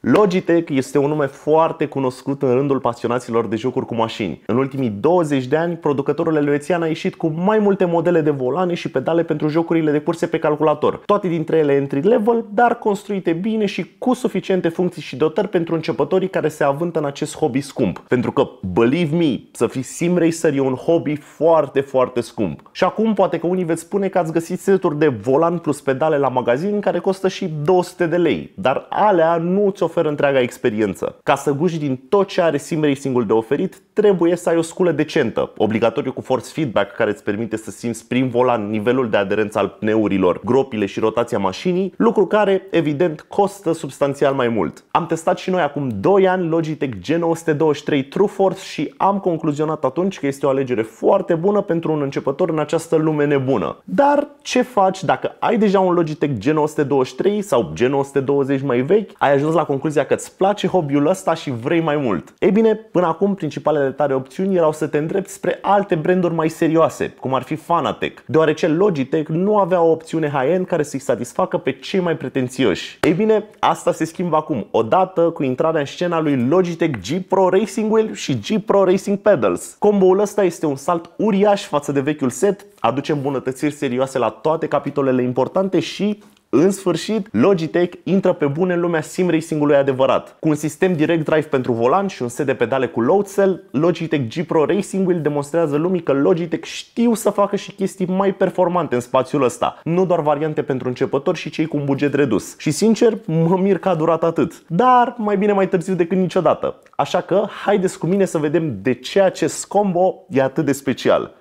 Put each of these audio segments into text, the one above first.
Logitech este un nume foarte cunoscut în rândul pasionaților de jocuri cu mașini. În ultimii 20 de ani, producătorul elvețian a ieșit cu mai multe modele de volane și pedale pentru jocurile de curse pe calculator, toate dintre ele entry-level, dar construite bine și cu suficiente funcții și dotări pentru începătorii care se avântă în acest hobby scump. Pentru că, believe me, să fii sim racer e un hobby foarte, foarte scump. Și acum poate că unii veți spune că ați găsit seturi de volan plus pedale la magazin care costă și 200 de lei, dar alea nu ți oferă întreaga experiență. Ca să guși din tot ce are sim racingul de oferit, trebuie să ai o sculă decentă, obligatoriu cu force feedback care îți permite să simți prin volan nivelul de aderență al pneurilor, gropile și rotația mașinii, lucru care, evident, costă substanțial mai mult. Am testat și noi acum 2 ani Logitech G923 True Force și am concluzionat atunci că este o alegere foarte bună pentru un începător în această lume nebună. Dar ce faci dacă ai deja un Logitech G923 sau G920 mai vechi, ai ajuns la concluzia concluzia că îți place hobby-ul ăsta și vrei mai mult? Ei bine, până acum principalele tale opțiuni erau să te îndrepti spre alte branduri mai serioase, cum ar fi Fanatec, deoarece Logitech nu avea o opțiune high-end care să-i satisfacă pe cei mai pretențioși. Ei bine, asta se schimbă acum, odată cu intrarea în scena lui Logitech G Pro Racing Wheel și G Pro Racing Pedals. combo-ul ăsta este un salt uriaș față de vechiul set, aduce îmbunătățiri serioase la toate capitolele importante și în sfârșit, Logitech intră pe bune în lumea sim racing-ului adevărat. Cu un sistem direct drive pentru volan și un set de pedale cu load cell, Logitech G Pro Racing Wheel demonstrează lumii că Logitech știu să facă și chestii mai performante în spațiul ăsta, nu doar variante pentru începători și cei cu un buget redus. Și sincer, mă mir că a durat atât, dar mai bine mai târziu decât niciodată. Așa că, haideți cu mine să vedem de ce acest combo e atât de special.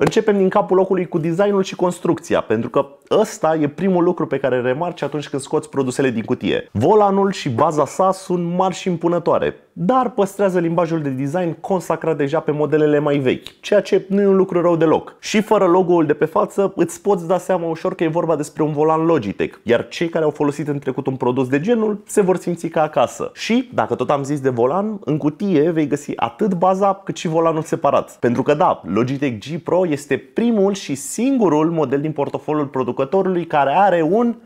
Începem din capul locului cu designul și construcția, pentru că ăsta e primul lucru pe care remarci atunci când scoți produsele din cutie. Volanul și baza sa sunt mari și impunătoare, dar păstrează limbajul de design consacrat deja pe modelele mai vechi, ceea ce nu e un lucru rău deloc. Și fără logo-ul de pe față, îți poți da seama ușor că e vorba despre un volan Logitech, iar cei care au folosit în trecut un produs de genul se vor simți ca acasă. Și, dacă tot am zis de volan, în cutie vei găsi atât baza cât și volanul separat. Pentru că da, Logitech G Pro este primul și singurul model din portofoliul producătorului care are un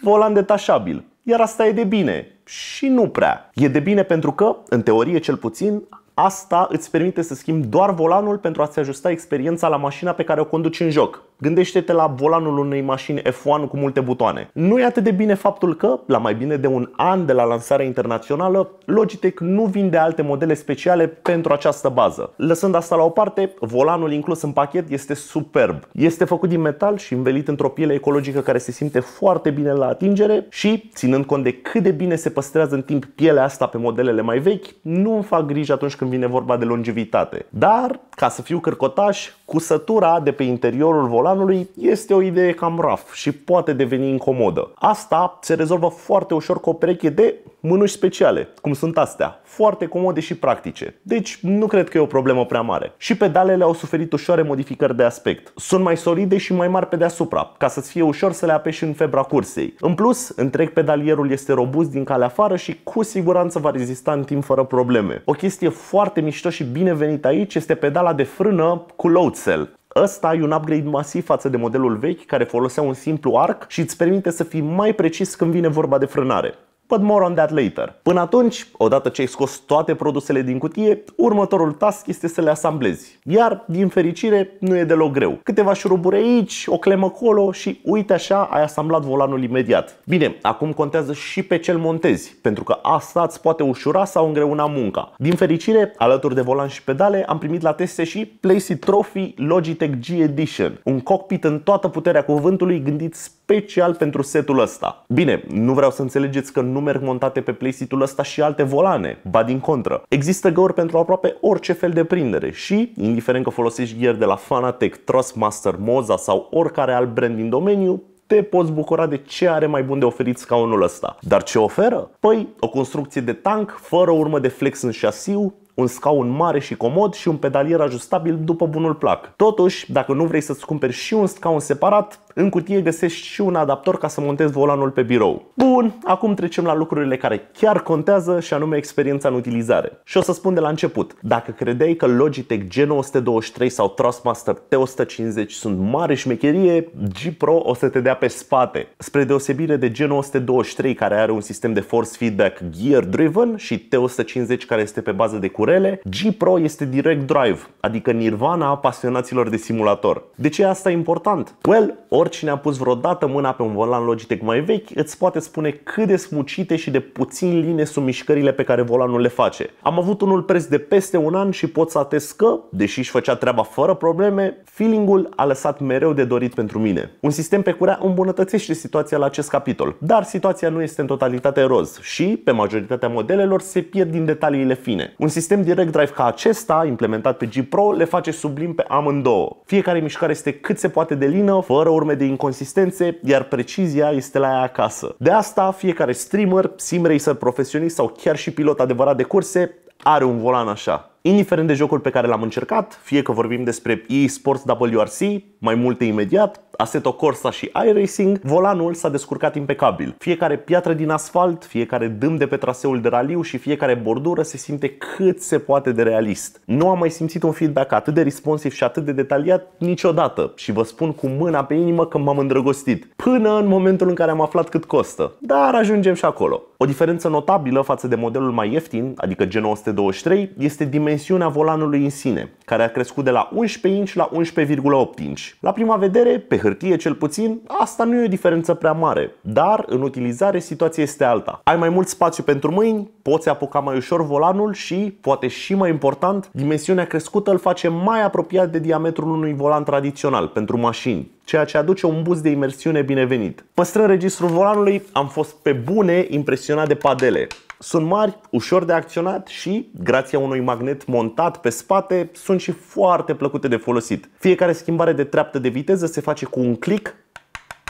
volan detașabil. Iar asta e de bine. Și nu prea. E de bine pentru că, în teorie cel puțin, asta îți permite să schimbi doar volanul pentru a-ți ajusta experiența la mașina pe care o conduci în joc. Gândește-te la volanul unei mașini F1 cu multe butoane. Nu e atât de bine faptul că, la mai bine de un an de la lansarea internațională, Logitech nu vinde alte modele speciale pentru această bază. Lăsând asta la o parte, volanul inclus în pachet este superb. Este făcut din metal și învelit într-o piele ecologică care se simte foarte bine la atingere și, ținând cont de cât de bine se păstrează în timp pielea asta pe modelele mai vechi, nu îmi fac griji atunci când vine vorba de longevitate. Dar, ca să fiu cărcotaș, cusătura de pe interiorul volanului volanului este o idee cam raf și poate deveni incomodă. Asta se rezolvă foarte ușor cu o pereche de mânuși speciale, cum sunt astea, foarte comode și practice. Deci nu cred că e o problemă prea mare. Și pedalele au suferit ușoare modificări de aspect. Sunt mai solide și mai mari pe deasupra, ca să-ți fie ușor să le apeși în febra cursei. În plus, întreg pedalierul este robust din calea afară și cu siguranță va rezista în timp fără probleme. O chestie foarte mișto și binevenită aici este pedala de frână cu load cell. Ăsta e un upgrade masiv față de modelul vechi care folosea un simplu arc și îți permite să fii mai precis când vine vorba de frânare but more on that later. Până atunci, odată ce ai scos toate produsele din cutie, următorul task este să le asamblezi. Iar, din fericire, nu e deloc greu. Câteva șuruburi aici, o clemă acolo și uite așa, ai asamblat volanul imediat. Bine, acum contează și pe cel montezi, pentru că asta îți poate ușura sau îngreuna munca. Din fericire, alături de volan și pedale, am primit la teste și Placey Trophy Logitech G Edition, un cockpit în toată puterea cuvântului gândit special pentru setul ăsta. Bine, nu vreau să înțelegeți că nu merg montate pe playsetul ăsta și alte volane, ba din contră. Există găuri pentru aproape orice fel de prindere și, indiferent că folosești gear de la Fanatec, Trustmaster, Moza sau oricare alt brand din domeniu, te poți bucura de ce are mai bun de oferit scaunul ăsta. Dar ce oferă? Păi, o construcție de tank fără urmă de flex în șasiu, un scaun mare și comod și un pedalier ajustabil după bunul plac. Totuși, dacă nu vrei să-ți cumperi și un scaun separat, în cutie găsești și un adaptor ca să montezi volanul pe birou. Bun, acum trecem la lucrurile care chiar contează și anume experiența în utilizare. Și o să spun de la început, dacă credeai că Logitech G923 sau Thrustmaster T150 sunt mare șmecherie, G Pro o să te dea pe spate. Spre deosebire de G923 care are un sistem de force feedback gear driven și T150 care este pe bază de curent curele, G Pro este direct drive, adică nirvana pasionaților de simulator. De ce asta e important? Well, oricine a pus vreodată mâna pe un volan Logitech mai vechi îți poate spune cât de smucite și de puțin line sunt mișcările pe care volanul le face. Am avut unul preț de peste un an și pot să atest că, deși își făcea treaba fără probleme, feelingul a lăsat mereu de dorit pentru mine. Un sistem pe curea îmbunătățește situația la acest capitol, dar situația nu este în totalitate roz și, pe majoritatea modelelor, se pierd din detaliile fine. Un sistem sistem direct drive ca acesta, implementat pe G Pro, le face sublim pe amândouă. Fiecare mișcare este cât se poate de lină, fără urme de inconsistențe, iar precizia este la ea acasă. De asta, fiecare streamer, sim racer profesionist sau chiar și pilot adevărat de curse are un volan așa. Indiferent de jocul pe care l-am încercat, fie că vorbim despre eSports Sports WRC, mai multe imediat, Assetto Corsa și iRacing, volanul s-a descurcat impecabil. Fiecare piatră din asfalt, fiecare dâm de pe traseul de raliu și fiecare bordură se simte cât se poate de realist. Nu am mai simțit un feedback atât de responsiv și atât de detaliat niciodată și vă spun cu mâna pe inimă că m-am îndrăgostit, până în momentul în care am aflat cât costă. Dar ajungem și acolo. O diferență notabilă față de modelul mai ieftin, adică G923, este dimensiunea volanului în sine, care a crescut de la 11 inch la 11,8 inch. La prima vedere, pe hârtie cel puțin, asta nu e o diferență prea mare, dar în utilizare situația este alta. Ai mai mult spațiu pentru mâini, poți apuca mai ușor volanul și, poate și mai important, dimensiunea crescută îl face mai apropiat de diametrul unui volan tradițional pentru mașini ceea ce aduce un bus de imersiune binevenit. Păstrând registrul volanului, am fost pe bune impresionat de padele. Sunt mari, ușor de acționat și, grația unui magnet montat pe spate, sunt și foarte plăcute de folosit. Fiecare schimbare de treaptă de viteză se face cu un click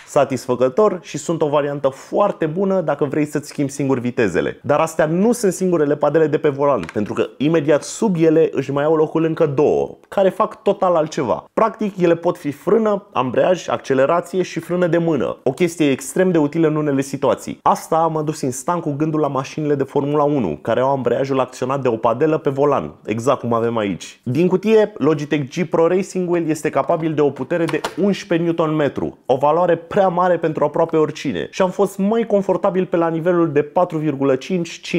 satisfăcător și sunt o variantă foarte bună dacă vrei să-ți schimbi singur vitezele. Dar astea nu sunt singurele padele de pe volan, pentru că imediat sub ele își mai au locul încă două, care fac total altceva. Practic, ele pot fi frână, ambreiaj, accelerație și frână de mână. O chestie extrem de utilă în unele situații. Asta m-a dus instant cu gândul la mașinile de Formula 1, care au ambreiajul acționat de o padelă pe volan, exact cum avem aici. Din cutie, Logitech G Pro Racing Wheel este capabil de o putere de 11 Nm, o valoare prea mare pentru aproape oricine și am fost mai confortabil pe la nivelul de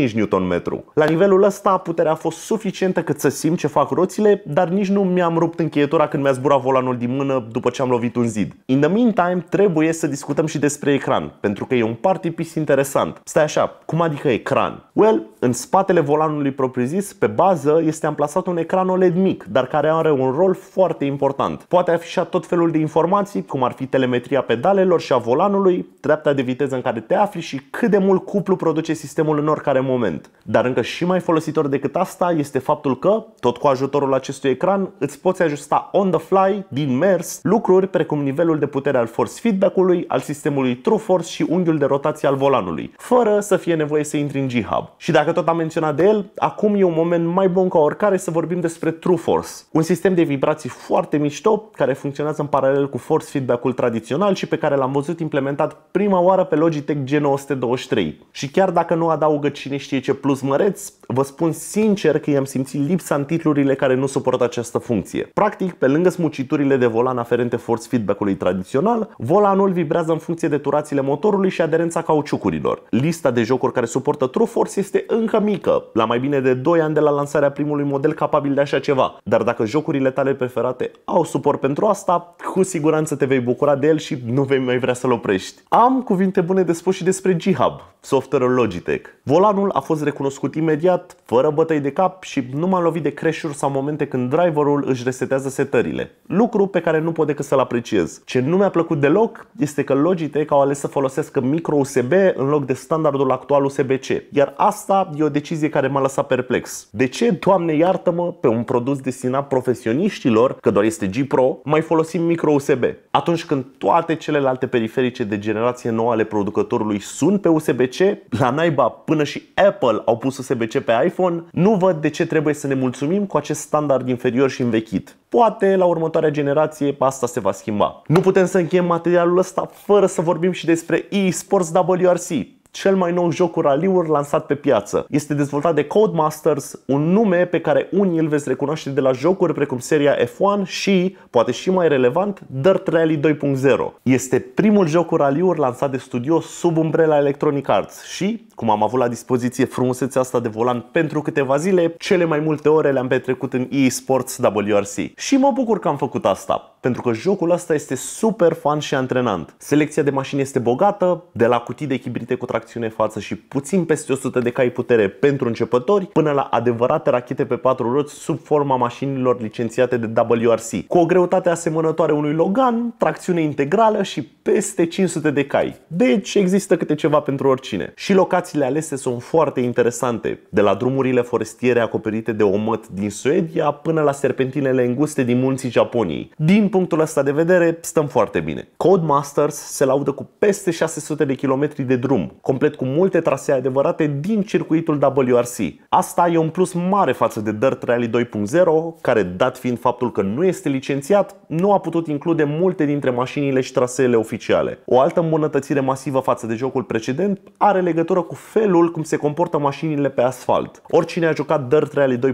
4,5-5 Nm. La nivelul ăsta puterea a fost suficientă cât să simt ce fac roțile, dar nici nu mi-am rupt încheietura când mi-a zburat volanul din mână după ce am lovit un zid. In the meantime, trebuie să discutăm și despre ecran, pentru că e un party piece interesant. Stai așa, cum adică ecran? Well, în spatele volanului propriu-zis, pe bază, este amplasat un ecran OLED mic, dar care are un rol foarte important. Poate afișa tot felul de informații, cum ar fi telemetria pedalelor, pedalelor și a volanului, treapta de viteză în care te afli și cât de mult cuplu produce sistemul în oricare moment. Dar încă și mai folositor decât asta este faptul că, tot cu ajutorul acestui ecran, îți poți ajusta on the fly, din mers, lucruri precum nivelul de putere al force feedback-ului, al sistemului True Force și unghiul de rotație al volanului, fără să fie nevoie să intri în G-Hub. Și dacă tot am menționat de el, acum e un moment mai bun ca oricare să vorbim despre True Force, un sistem de vibrații foarte mișto care funcționează în paralel cu force feedback-ul tradițional și pe care l-am văzut implementat prima oară pe Logitech G923. Și chiar dacă nu adaugă cine știe ce plus măreț, vă spun sincer că i-am simțit lipsa în titlurile care nu suportă această funcție. Practic, pe lângă smuciturile de volan aferente force feedback-ului tradițional, volanul vibrează în funcție de turațiile motorului și aderența cauciucurilor. Lista de jocuri care suportă True Force este încă mică, la mai bine de 2 ani de la lansarea primului model capabil de așa ceva. Dar dacă jocurile tale preferate au suport pentru asta, cu siguranță te vei bucura de el și nu vei mai vrea să-l oprești. Am cuvinte bune de spus și despre g software-ul Logitech. Volanul a fost recunoscut imediat, fără bătăi de cap și nu m-a lovit de crash sau momente când driverul își resetează setările. Lucru pe care nu pot decât să-l apreciez. Ce nu mi-a plăcut deloc este că Logitech au ales să folosească micro USB în loc de standardul actual USB-C, iar asta e o decizie care m-a lăsat perplex. De ce, doamne iartă-mă, pe un produs destinat profesioniștilor, că doar este G Pro, mai folosim micro USB? Atunci când toate celelalte alte periferice de generație nouă ale producătorului sunt pe USB-C, la naiba până și Apple au pus USB-C pe iPhone, nu văd de ce trebuie să ne mulțumim cu acest standard inferior și învechit. Poate la următoarea generație asta se va schimba. Nu putem să încheiem materialul ăsta fără să vorbim și despre eSports WRC, cel mai nou joc cu raliuri lansat pe piață. Este dezvoltat de Codemasters, un nume pe care unii îl veți recunoaște de la jocuri precum seria F1 și, poate și mai relevant, Dirt Rally 2.0. Este primul joc cu raliuri lansat de studio sub umbrela Electronic Arts și, cum am avut la dispoziție frumusețea asta de volan pentru câteva zile, cele mai multe ore le-am petrecut în eSports WRC. Și mă bucur că am făcut asta pentru că jocul ăsta este super fun și antrenant. Selecția de mașini este bogată, de la cutii de chibrite cu tracțiune față și puțin peste 100 de cai putere pentru începători, până la adevărate rachete pe patru roți sub forma mașinilor licențiate de WRC, cu o greutate asemănătoare unui Logan, tracțiune integrală și peste 500 de cai. Deci există câte ceva pentru oricine. Și locațiile alese sunt foarte interesante, de la drumurile forestiere acoperite de omăt din Suedia până la serpentinele înguste din munții Japoniei. Din punctul ăsta de vedere, stăm foarte bine. Codemasters se laudă cu peste 600 de kilometri de drum, complet cu multe trasee adevărate din circuitul WRC. Asta e un plus mare față de Dirt Rally 2.0, care, dat fiind faptul că nu este licențiat, nu a putut include multe dintre mașinile și traseele oficiale. O altă îmbunătățire masivă față de jocul precedent are legătură cu felul cum se comportă mașinile pe asfalt. Oricine a jucat Dirt Rally 2.0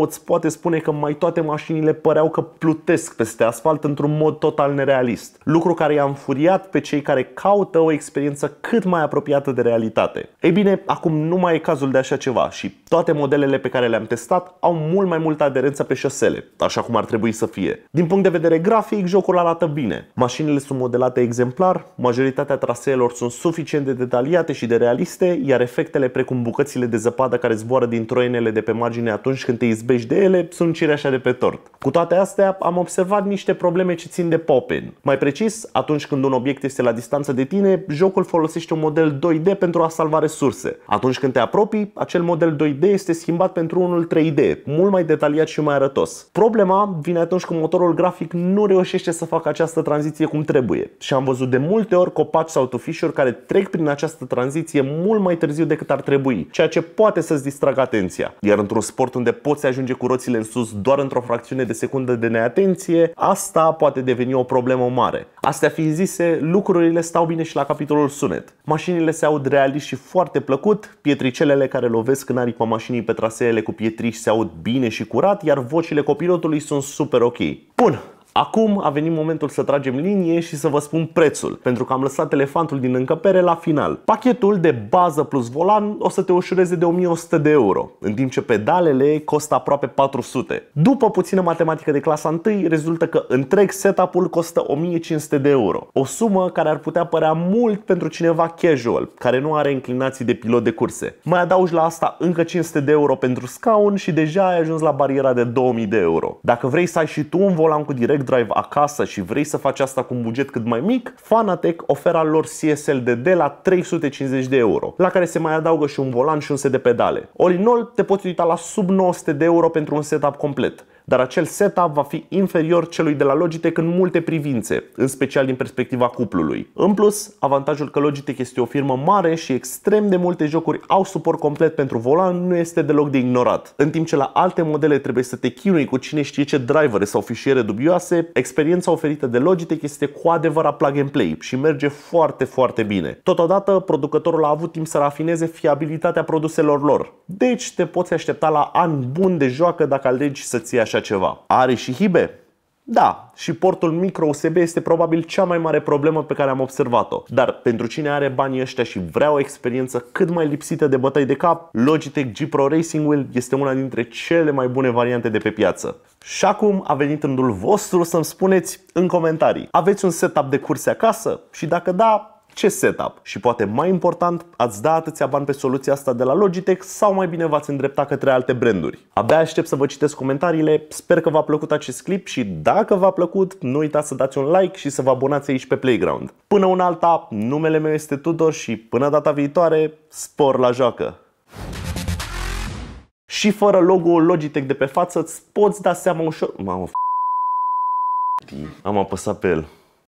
îți poate spune că mai toate mașinile păreau că plutesc peste asfalt celălalt într-un mod total nerealist. Lucru care i-a înfuriat pe cei care caută o experiență cât mai apropiată de realitate. Ei bine, acum nu mai e cazul de așa ceva și toate modelele pe care le-am testat au mult mai multă aderență pe șosele, așa cum ar trebui să fie. Din punct de vedere grafic, jocul arată bine. Mașinile sunt modelate exemplar, majoritatea traseelor sunt suficient de detaliate și de realiste, iar efectele precum bucățile de zăpadă care zboară din troienele de pe margine atunci când te izbești de ele sunt cireașa de pe tort. Cu toate astea, am observat niște probleme ce țin de pop-in. Mai precis, atunci când un obiect este la distanță de tine, jocul folosește un model 2D pentru a salva resurse. Atunci când te apropii, acel model 2D este schimbat pentru unul 3D, mult mai detaliat și mai arătos. Problema vine atunci când motorul grafic nu reușește să facă această tranziție cum trebuie și am văzut de multe ori copaci sau tufișuri care trec prin această tranziție mult mai târziu decât ar trebui, ceea ce poate să-ți distragă atenția. Iar într-un sport unde poți ajunge cu roțile în sus doar într-o fracțiune de secundă de neatenție, asta asta poate deveni o problemă mare. Astea fiind zise, lucrurile stau bine și la capitolul sunet. Mașinile se aud realist și foarte plăcut, pietricelele care lovesc în aripa mașinii pe traseele cu pietriș se aud bine și curat, iar vocile copilotului sunt super ok. Bun, Acum a venit momentul să tragem linie și să vă spun prețul, pentru că am lăsat elefantul din încăpere la final. Pachetul de bază plus volan o să te ușureze de 1100 de euro, în timp ce pedalele costă aproape 400. După puțină matematică de clasa 1, rezultă că întreg setup-ul costă 1500 de euro. O sumă care ar putea părea mult pentru cineva casual, care nu are inclinații de pilot de curse. Mai adaugi la asta încă 500 de euro pentru scaun și deja ai ajuns la bariera de 2000 de euro. Dacă vrei să ai și tu un volan cu direct drive acasă și vrei să faci asta cu un buget cât mai mic, Fanatec oferă lor CSLD de la 350 de euro, la care se mai adaugă și un volan și un set de pedale. All in all, te poți uita la sub 900 de euro pentru un setup complet dar acel setup va fi inferior celui de la Logitech în multe privințe, în special din perspectiva cuplului. În plus, avantajul că Logitech este o firmă mare și extrem de multe jocuri au suport complet pentru volan nu este deloc de ignorat. În timp ce la alte modele trebuie să te chinui cu cine știe ce drivere sau fișiere dubioase, experiența oferită de Logitech este cu adevărat plug and play și merge foarte, foarte bine. Totodată, producătorul a avut timp să rafineze fiabilitatea produselor lor, deci te poți aștepta la an bun de joacă dacă alegi să-ți iei așa așa ceva. Are și hibe? Da, și portul micro USB este probabil cea mai mare problemă pe care am observat-o. Dar pentru cine are banii ăștia și vrea o experiență cât mai lipsită de bătăi de cap, Logitech G Pro Racing Wheel este una dintre cele mai bune variante de pe piață. Și acum a venit rândul vostru să-mi spuneți în comentarii. Aveți un setup de curse acasă? Și dacă da, ce setup și poate mai important, ați da atâția bani pe soluția asta de la Logitech sau mai bine v-ați îndrepta către alte branduri. Abia aștept să vă citesc comentariile, sper că v-a plăcut acest clip și dacă v-a plăcut, nu uitați să dați un like și să vă abonați aici pe Playground. Până un alta, numele meu este Tudor și până data viitoare, spor la joacă! Și fără logo Logitech de pe față, îți poți da seama ușor... Mamă, f... Am apăsat pe el.